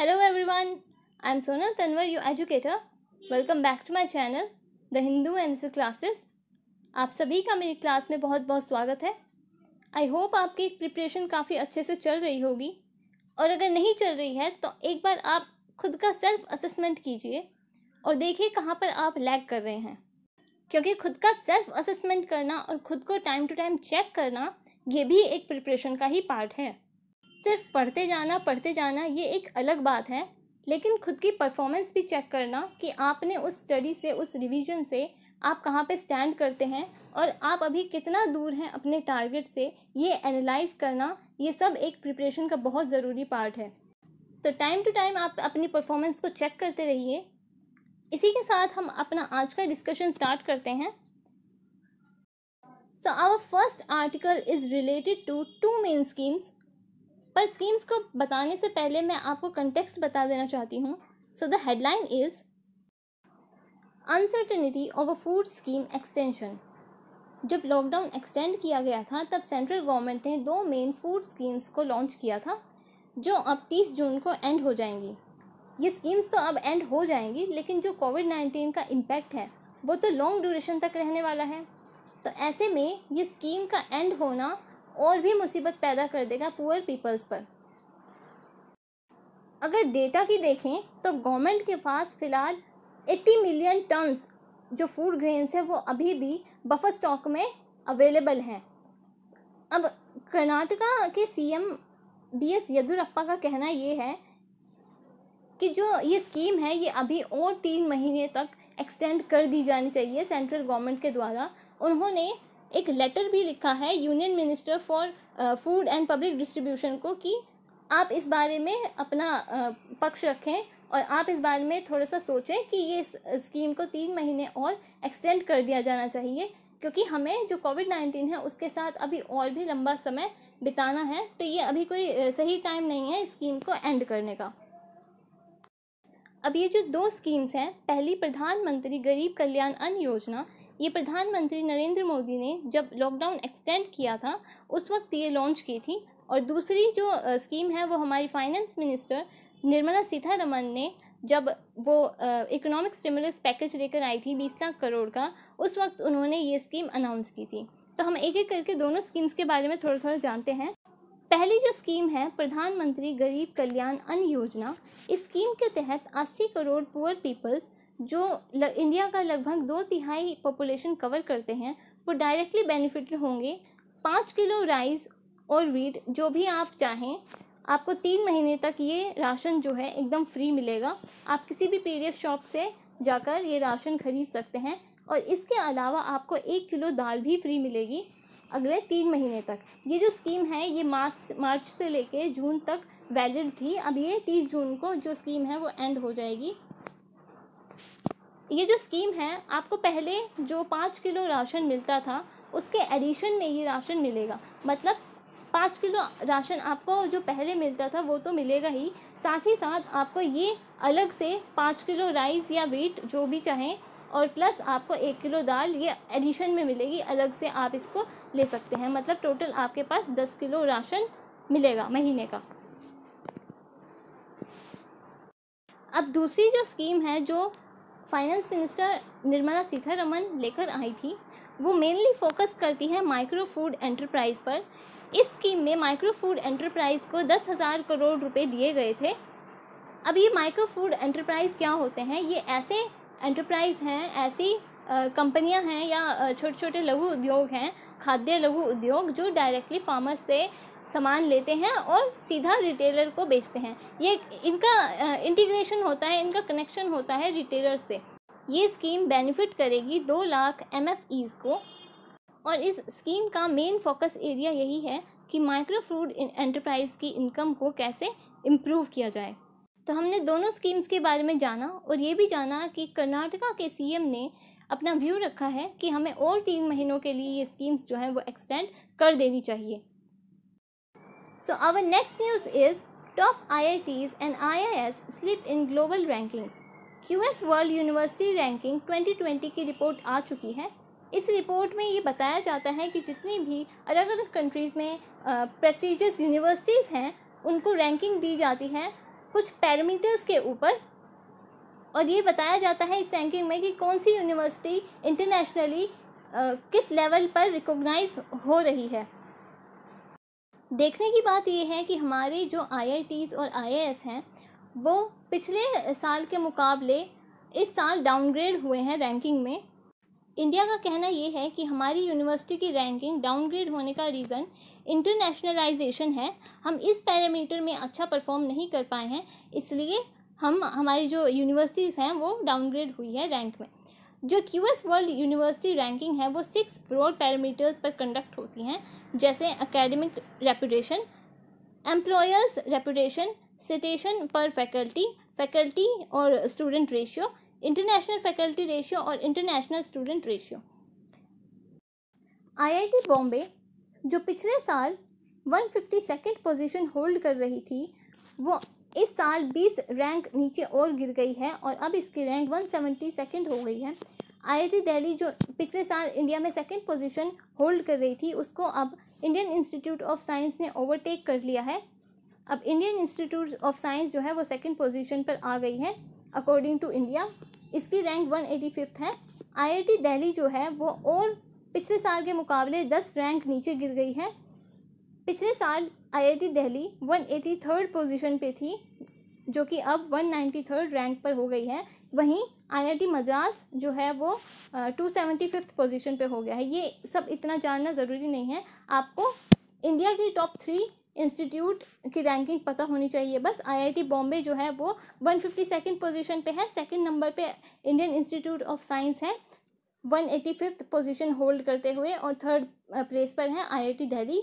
Hello everyone I am Sonal Tanwar you educator welcome back to my channel the Hindu MC classes आप सभी का मेरी class में बहुत बहुत स्वागत है आई होप आपकी प्रिपरेशन काफ़ी अच्छे से चल रही होगी और अगर नहीं चल रही है तो एक बार आप खुद का सेल्फ असेसमेंट कीजिए और देखिए कहाँ पर आप लैग कर रहे हैं क्योंकि खुद का सेल्फ असेसमेंट करना और ख़ुद को टाइम टू टाइम चेक करना ये भी एक प्रिपरेशन का ही पार्ट है सिर्फ पढ़ते जाना पढ़ते जाना ये एक अलग बात है लेकिन खुद की परफॉर्मेंस भी चेक करना कि आपने उस स्टडी से उस रिवीजन से आप कहाँ पे स्टैंड करते हैं और आप अभी कितना दूर हैं अपने टारगेट से ये एनालाइज करना ये सब एक प्रिपरेशन का बहुत ज़रूरी पार्ट है तो टाइम टू टाइम आप अपनी परफॉर्मेंस को चेक करते रहिए इसी के साथ हम अपना आज का डिस्कशन स्टार्ट करते हैं so our first article is related to to main schemes पर स्कीम्स को बताने से पहले मैं आपको कंटेक्स्ट बता देना चाहती हूँ so the headline is uncertainty of a food scheme extension जब लॉकडाउन एक्सटेंड किया गया था तब सेंट्रल गवर्नमेंट ने दो मेन फूड स्कीम्स को लॉन्च किया था जो अब 30 जून को एंड हो जाएंगी ये स्कीम्स तो अब एंड हो जाएंगी लेकिन जो कोविड नाइन्टीन का इम्पैक्ट है वो तो लॉन्ग ड्यूरेशन तक रहने वाला है तो ऐसे में ये स्कीम का एंड होना और भी मुसीबत पैदा कर देगा पुअर पीपल्स पर अगर डेटा की देखें तो गवर्नमेंट के पास फ़िलहाल 80 मिलियन टन्स जो फूड ग्रेन्स है वो अभी भी बफर स्टॉक में अवेलेबल हैं अब कर्नाटका के सीएम एस येदुरप्पा का कहना ये है कि जो ये स्कीम है ये अभी और तीन महीने तक एक्सटेंड कर दी जानी चाहिए सेंट्रल गवर्नमेंट के द्वारा उन्होंने एक लेटर भी लिखा है union minister for food and public distribution को कि आप इस बारे में अपना uh, पक्ष रखें और आप इस बारे में थोड़ा सा सोचें कि ये स्कीम को तीन महीने और एक्सटेंड कर दिया जाना चाहिए क्योंकि हमें जो कोविड नाइन्टीन है उसके साथ अभी और भी लंबा समय बिताना है तो ये अभी कोई uh, सही टाइम नहीं है स्कीम को एंड करने का अब ये जो दो स्कीम्स हैं पहली प्रधानमंत्री गरीब कल्याण अन्न योजना ये प्रधानमंत्री नरेंद्र मोदी ने जब लॉकडाउन एक्सटेंड किया था उस वक्त ये लॉन्च की थी और दूसरी जो स्कीम है वो हमारी फाइनेंस मिनिस्टर निर्मला सीतारमन ने जब वो इकोनॉमिक स्टिमुलस पैकेज लेकर आई थी बीस लाख करोड़ का उस वक्त उन्होंने ये स्कीम अनाउंस की थी तो हम एक एक करके दोनों स्कीम्स के बारे में थोड़ा थोड़ा जानते हैं पहली जो स्कीम है प्रधानमंत्री गरीब कल्याण अन्न योजना इस स्कीम के तहत 80 करोड़ पुअर पीपल्स जो इंडिया का लगभग दो तिहाई पॉपुलेशन कवर करते हैं वो डायरेक्टली बेनिफिटेड होंगे पाँच किलो राइस और वीट जो भी आप चाहें आपको तीन महीने तक ये राशन जो है एकदम फ्री मिलेगा आप किसी भी पी शॉप से जाकर ये राशन खरीद सकते हैं और इसके अलावा आपको एक किलो दाल भी फ्री मिलेगी अगले तीन महीने तक ये जो स्कीम है ये मार्च मार्च से लेके जून तक वैलिड थी अब ये तीस जून को जो स्कीम है वो एंड हो जाएगी ये जो स्कीम है आपको पहले जो पाँच किलो राशन मिलता था उसके एडिशन में ये राशन मिलेगा मतलब पाँच किलो राशन आपको जो पहले मिलता था वो तो मिलेगा ही साथ ही साथ आपको ये अलग से पाँच किलो राइस या वीट जो भी चाहें और प्लस आपको एक किलो दाल ये एडिशन में मिलेगी अलग से आप इसको ले सकते हैं मतलब टोटल आपके पास दस किलो राशन मिलेगा महीने का अब दूसरी जो स्कीम है जो फाइनेंस मिनिस्टर निर्मला सीतारमन लेकर आई थी वो मेनली फोकस करती है माइक्रो फूड एंटरप्राइज पर इस स्कीम में माइक्रो फूड एंटरप्राइज को दस हज़ार करोड़ रुपए दिए गए थे अब ये माइक्रो फूड एंटरप्राइज क्या होते हैं ये ऐसे एंटरप्राइज हैं ऐसी कंपनियां हैं या छोटे छोटे लघु उद्योग हैं खाद्य लघु उद्योग जो डायरेक्टली फार्मर्स से सामान लेते हैं और सीधा रिटेलर को बेचते हैं ये इनका इंटीग्रेशन होता है इनका कनेक्शन होता है रिटेलर से ये स्कीम बेनिफिट करेगी दो लाख एम को और इस स्कीम का मेन फोकस एरिया यही है कि माइक्रो फूड एंटरप्राइज की इनकम को कैसे इम्प्रूव किया जाए तो हमने दोनों स्कीम्स के बारे में जाना और ये भी जाना कि कर्नाटका के सीएम ने अपना व्यू रखा है कि हमें और तीन महीनों के लिए ये स्कीम्स जो हैं वो एक्सटेंड कर देनी चाहिए So our next news is top IITs and IIS slip in global rankings. QS world university ranking 2020 की रिपोर्ट आ चुकी है इस रिपोर्ट में ये बताया जाता है कि जितनी भी अलग अलग कंट्रीज़ में प्रेस्टिजियस यूनिवर्सिटीज़ हैं उनको रैंकिंग दी जाती है कुछ पैरामीटर्स के ऊपर और ये बताया जाता है इस रैंकिंग में कि कौन सी यूनिवर्सिटी इंटरनेशनली किस लेवल पर रिकॉग्नाइज हो रही है देखने की बात यह है कि हमारे जो आई और आई हैं वो पिछले साल के मुकाबले इस साल डाउनग्रेड हुए हैं रैंकिंग में इंडिया का कहना ये है कि हमारी यूनिवर्सिटी की रैंकिंग डाउनग्रेड होने का रीज़न इंटरनेशनलाइजेशन है हम इस पैरामीटर में अच्छा परफॉर्म नहीं कर पाए हैं इसलिए हम हमारी जो यूनिवर्सिटीज़ हैं वो डाउनग्रेड हुई है रैंक में जो क्यूएस वर्ल्ड यूनिवर्सिटी रैंकिंग है वो सिक्स ब्रॉड पैरामीटर्स पर कंडक्ट होती हैं जैसे academic reputation employers reputation citation per faculty faculty और student ratio international faculty ratio और international student ratio IIT Bombay जो पिछले साल one fifty second position hold कर रही थी वो इस साल 20 रैंक नीचे और गिर गई है और अब इसकी रैंक वन सेवेंटी सेकेंड हो गई है आईआईटी दिल्ली जो पिछले साल इंडिया में सेकेंड पोजीशन होल्ड कर रही थी उसको अब इंडियन इंस्टीट्यूट ऑफ साइंस ने ओवरटेक कर लिया है अब इंडियन इंस्टीट्यूट ऑफ साइंस जो है वो सेकेंड पोजीशन पर आ गई है अकॉर्डिंग टू इंडिया इसकी रैंक वन एटी फिफ्थ है आईआईटी दिल्ली जो है वो और पिछले साल के मुकाबले दस रैंक नीचे गिर गई है पिछले साल IIT Delhi one eighty third position पर थी जो कि अब वन नाइन्टी थर्ड रैंक पर हो गई है वहीं आईआईटी मद्रास जो है वो टू सेवेंटी फिफ्थ पोजिशन पर हो गया है ये सब इतना जानना ज़रूरी नहीं है आपको इंडिया की टॉप थ्री इंस्टीट्यूट की रैंकिंग पता होनी चाहिए बस आईआईटी बॉम्बे जो है वो वन फिफ्टी सेकेंड पोजिशन पर है सेकेंड नंबर पर इंडियन इंस्टीट्यूट ऑफ साइंस है one eighty fifth position hold करते हुए और थर्ड प्लेस पर है टी दिल्ली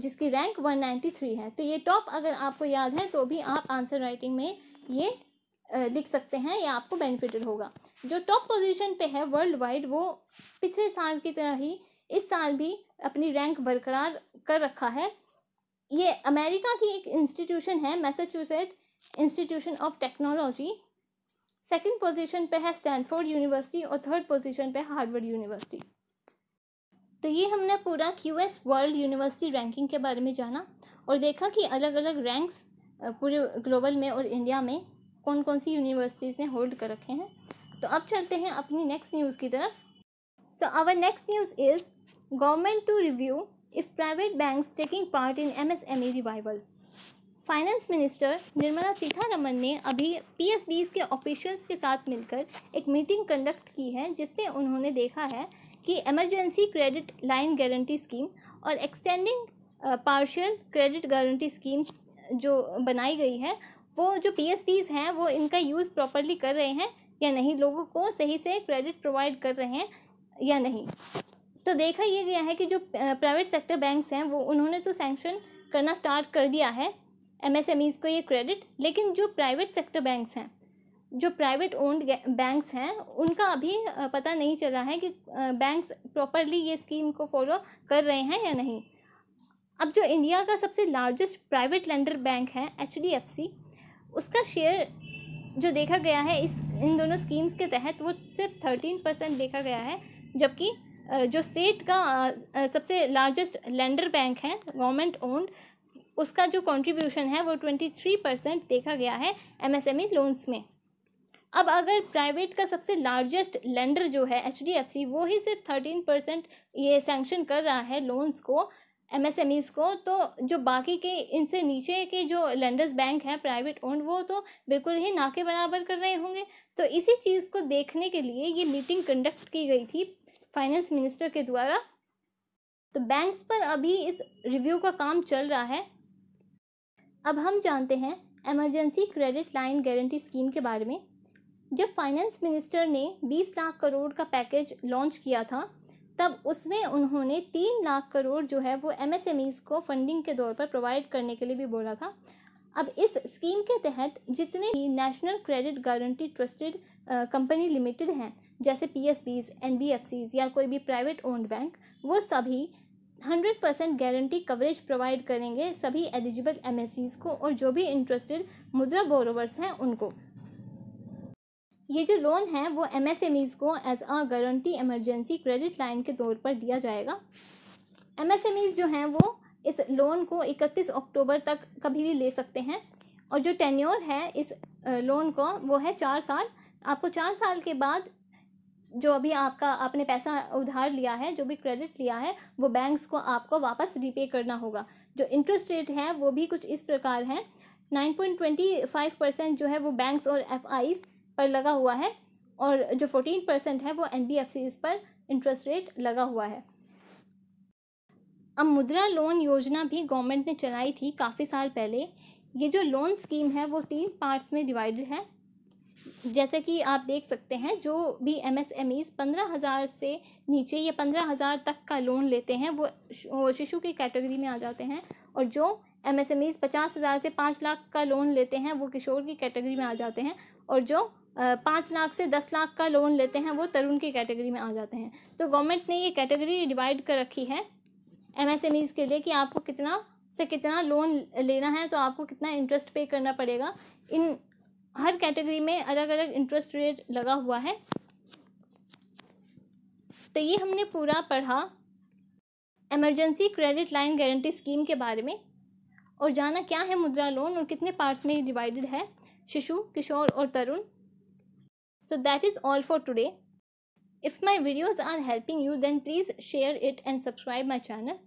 जिसकी रैंक 193 है तो ये टॉप अगर आपको याद है तो भी आप आंसर राइटिंग में ये लिख सकते हैं या आपको बेनिफिटेड होगा जो टॉप पोजीशन पे है वर्ल्ड वाइड वो पिछले साल की तरह ही इस साल भी अपनी रैंक बरकरार कर रखा है ये अमेरिका की एक इंस्टीट्यूशन है Massachusetts institution of technology second position पे है स्टैनफोर्ड यूनिवर्सिटी और थर्ड पोजीशन पे हार्वर्ड यूनिवर्सिटी तो ये हमने पूरा Q S world university ranking के बारे में जाना और देखा कि अलग अलग रैंक्स पूरे ग्लोबल में और इंडिया में कौन कौन सी यूनिवर्सिटीज़ ने होल्ड कर रखे हैं तो अब चलते हैं अपनी नेक्स्ट न्यूज़ की तरफ so our next news is government to review if private bank taking part in M M S E revival finance minister Nirmala Sitharaman ने अभी पी एस पीएसबीज के ऑफिशियल्स के साथ मिलकर एक मीटिंग कंडक्ट की है जिसमें उन्होंने देखा है कि emergency credit line guarantee scheme और extending partial credit guarantee schemes जो बनाई गई है वो जो पी हैं वो इनका यूज़ प्रॉपरली कर रहे हैं या नहीं लोगों को सही से क्रेडिट प्रोवाइड कर रहे हैं या नहीं तो देखा यह गया है कि जो प्राइवेट सेक्टर बैंक्स हैं वो उन्होंने तो सेंक्शन करना स्टार्ट कर दिया है एमएसएमईज़ को ये क्रेडिट लेकिन जो प्राइवेट सेक्टर बैंक्स हैं जो प्राइवेट ओन्ड बैंक्स हैं उनका अभी पता नहीं चल रहा है कि बैंक्स प्रॉपरली ये स्कीम को फॉलो कर रहे हैं या नहीं अब जो इंडिया का सबसे लार्जेस्ट प्राइवेट लेंडर बैंक है एच उसका शेयर जो देखा गया है इस इन दोनों स्कीम्स के तहत वो सिर्फ थर्टीन परसेंट देखा गया है जबकि जो स्टेट का सबसे लार्जेस्ट लेंडर बैंक है गवर्नमेंट ओन्ड उसका जो कंट्रीब्यूशन है वो ट्वेंटी थ्री परसेंट देखा गया है एमएसएमई लोन्स में अब अगर प्राइवेट का सबसे लार्जेस्ट लेंडर जो है एच डी एफ सी वो ही सिर्फ थर्टीन परसेंट ये सेंक्शन कर रहा है लोन्स को एम एम एस ईज़ को तो जो बाकी के इनसे नीचे के जो लेंडर्स बैंक हैं प्राइवेट ओन्ड वो तो बिल्कुल ही ना के बराबर कर रहे होंगे तो इसी चीज़ को देखने के लिए ये मीटिंग कंडक्ट की गई थी फाइनेंस मिनिस्टर के द्वारा तो बैंक्स पर अभी इस रिव्यू का काम चल रहा है अब हम जानते हैं emergency credit line guarantee scheme के बारे में जब फाइनेंस मिनिस्टर ने 20 लाख करोड़ का पैकेज लॉन्च किया था तब उसमें उन्होंने तीन लाख करोड़ जो है वो एमएसएमईज को फंडिंग के तौर पर प्रोवाइड करने के लिए भी बोला था अब इस स्कीम के तहत जितने भी national credit guarantee trusted company limited हैं जैसे P S Bs N B F Cs या कोई भी प्राइवेट ओन्ड बैंक वो सभी hundred percent guarantee coverage provide करेंगे सभी एलिजिबल एम को और जो भी इंटरेस्टेड मुद्रा बोरोवर्स हैं उनको ये जो लोन है वो एमएसएमईज को as a guarantee emergency credit line के तौर पर दिया जाएगा एमएसएमईज जो हैं वो इस लोन को इकतीस अक्टूबर तक कभी भी ले सकते हैं और जो टेन्योर है इस लोन को वो है चार साल आपको चार साल के बाद जो अभी आपका आपने पैसा उधार लिया है जो भी क्रेडिट लिया है वो बैंक्स को आपको वापस रीपे करना होगा जो इंटरेस्ट रेट है वो भी कुछ इस प्रकार है nine point twenty five percent जो है वो बैंक्स और एफ आईज़ पर लगा हुआ है और जो फोर्टीन परसेंट है वो एन पर इंटरेस्ट रेट लगा हुआ है अब मुद्रा लोन योजना भी गवर्नमेंट ने चलाई थी काफ़ी साल पहले ये जो लोन स्कीम है वो तीन पार्ट्स में डिवाइडेड है जैसे कि आप देख सकते हैं जो भी एम एस एम ईज पंद्रह हज़ार से नीचे या पंद्रह हज़ार तक का लोन लेते हैं वो शिशु की कैटेगरी में आ जाते हैं और जो एम एस एम ईज पचास हज़ार से पाँच लाख का लोन लेते हैं वो किशोर की कैटेगरी में आ जाते हैं और जो पाँच लाख से दस लाख का लोन लेते हैं वो तरुण की कैटेगरी में आ जाते हैं तो गवर्नमेंट ने ये कैटेगरी डिवाइड कर रखी है एम के लिए कि आपको कितना से कितना लोन लेना है तो आपको कितना इंटरेस्ट पे करना पड़ेगा इन हर कैटेगरी में अलग अलग इंटरेस्ट रेट लगा हुआ है तो ये हमने पूरा पढ़ा emergency credit line guarantee scheme के बारे में और जाना क्या है मुद्रा लोन और कितने पार्ट्स में डिवाइडेड है शिशु किशोर और तरुण So that is all for today. If my videos are helping you then please share it and subscribe my channel.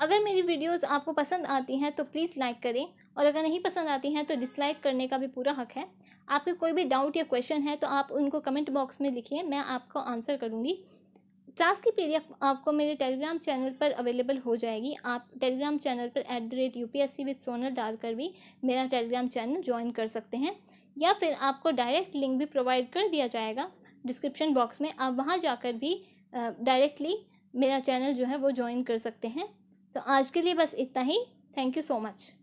अगर मेरी वीडियोस आपको पसंद आती हैं तो प्लीज़ लाइक करें और अगर नहीं पसंद आती हैं तो डिसलाइक करने का भी पूरा हक है आपके कोई भी डाउट या क्वेश्चन है तो आप उनको कमेंट बॉक्स में लिखिए मैं आपको आंसर करूँगी क्लास की पीडीएफ आपको मेरे टेलीग्राम चैनल पर अवेलेबल हो जाएगी आप टेलीग्राम चैनल पर at the rate U P S C with सोनर डालकर भी मेरा टेलीग्राम चैनल ज्वाइन कर सकते हैं या फिर आपको डायरेक्ट लिंक भी प्रोवाइड कर दिया जाएगा डिस्क्रिप्शन बॉक्स में आप वहाँ जाकर भी डायरेक्टली मेरा चैनल जो है वो ज्वाइन कर सकते हैं तो आज के लिए बस इतना ही थैंक यू सो मच